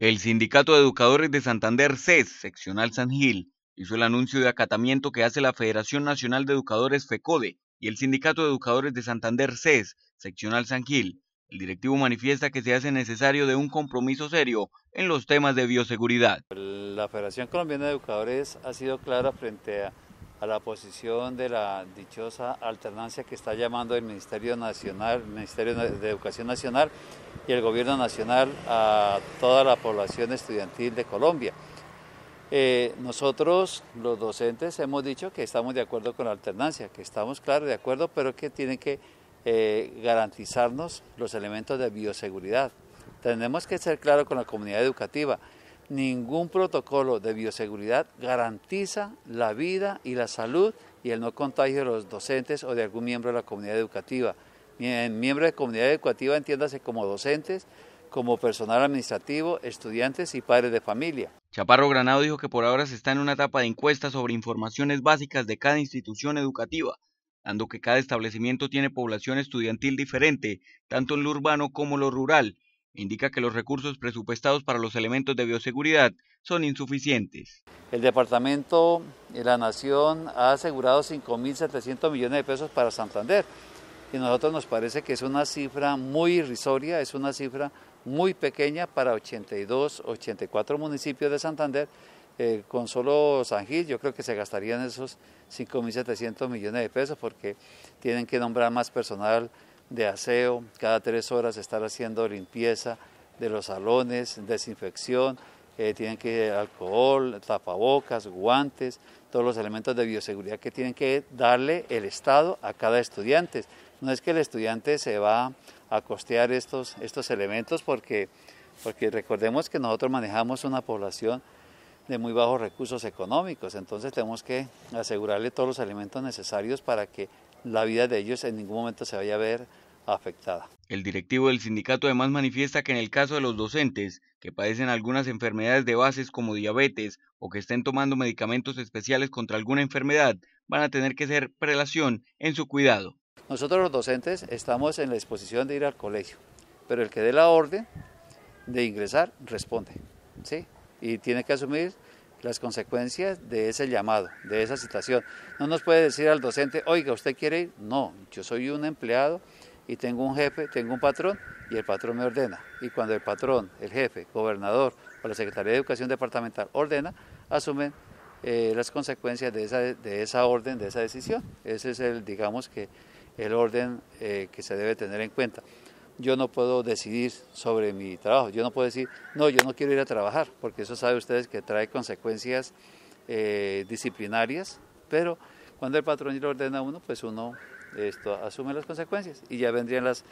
El Sindicato de Educadores de Santander, CES, seccional San Gil, hizo el anuncio de acatamiento que hace la Federación Nacional de Educadores, FECODE, y el Sindicato de Educadores de Santander, CES, seccional San Gil. El directivo manifiesta que se hace necesario de un compromiso serio en los temas de bioseguridad. La Federación Colombiana de Educadores ha sido clara frente a a la posición de la dichosa alternancia que está llamando el Ministerio Nacional, Ministerio de Educación Nacional y el Gobierno Nacional a toda la población estudiantil de Colombia. Eh, nosotros, los docentes, hemos dicho que estamos de acuerdo con la alternancia, que estamos, claros de acuerdo, pero que tienen que eh, garantizarnos los elementos de bioseguridad. Tenemos que ser claros con la comunidad educativa ningún protocolo de bioseguridad garantiza la vida y la salud y el no contagio de los docentes o de algún miembro de la comunidad educativa. Miembro de comunidad educativa entiéndase como docentes, como personal administrativo, estudiantes y padres de familia. Chaparro Granado dijo que por ahora se está en una etapa de encuesta sobre informaciones básicas de cada institución educativa, dando que cada establecimiento tiene población estudiantil diferente, tanto en lo urbano como en lo rural, indica que los recursos presupuestados para los elementos de bioseguridad son insuficientes. El Departamento de la Nación ha asegurado 5.700 millones de pesos para Santander y a nosotros nos parece que es una cifra muy irrisoria, es una cifra muy pequeña para 82, 84 municipios de Santander. Eh, con solo San Gil yo creo que se gastarían esos 5.700 millones de pesos porque tienen que nombrar más personal de aseo, cada tres horas estar haciendo limpieza de los salones, desinfección, eh, tienen que alcohol, tapabocas, guantes, todos los elementos de bioseguridad que tienen que darle el Estado a cada estudiante. No es que el estudiante se va a costear estos, estos elementos porque, porque recordemos que nosotros manejamos una población de muy bajos recursos económicos, entonces tenemos que asegurarle todos los elementos necesarios para que la vida de ellos en ningún momento se vaya a ver afectada. El directivo del sindicato además manifiesta que en el caso de los docentes que padecen algunas enfermedades de bases como diabetes o que estén tomando medicamentos especiales contra alguna enfermedad, van a tener que ser prelación en su cuidado. Nosotros los docentes estamos en la disposición de ir al colegio, pero el que dé la orden de ingresar responde, ¿sí? Y tiene que asumir las consecuencias de ese llamado, de esa situación, No nos puede decir al docente, oiga, ¿usted quiere ir? No, yo soy un empleado y tengo un jefe, tengo un patrón y el patrón me ordena. Y cuando el patrón, el jefe, gobernador o la Secretaría de Educación Departamental ordena, asumen eh, las consecuencias de esa, de esa orden, de esa decisión. Ese es el, digamos que, el orden eh, que se debe tener en cuenta. Yo no puedo decidir sobre mi trabajo, yo no puedo decir, no, yo no quiero ir a trabajar, porque eso sabe ustedes que trae consecuencias eh, disciplinarias, pero cuando el patrón lo ordena a uno, pues uno esto, asume las consecuencias y ya vendrían las,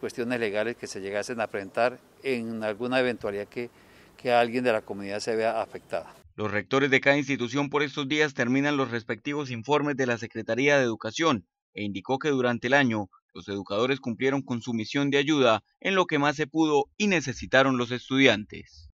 cuestiones legales que se llegasen a presentar en alguna eventualidad que, que alguien de la comunidad se vea afectada. Los rectores de cada institución por estos días terminan los respectivos informes de la Secretaría de Educación e indicó que durante el año los educadores cumplieron con su misión de ayuda en lo que más se pudo y necesitaron los estudiantes.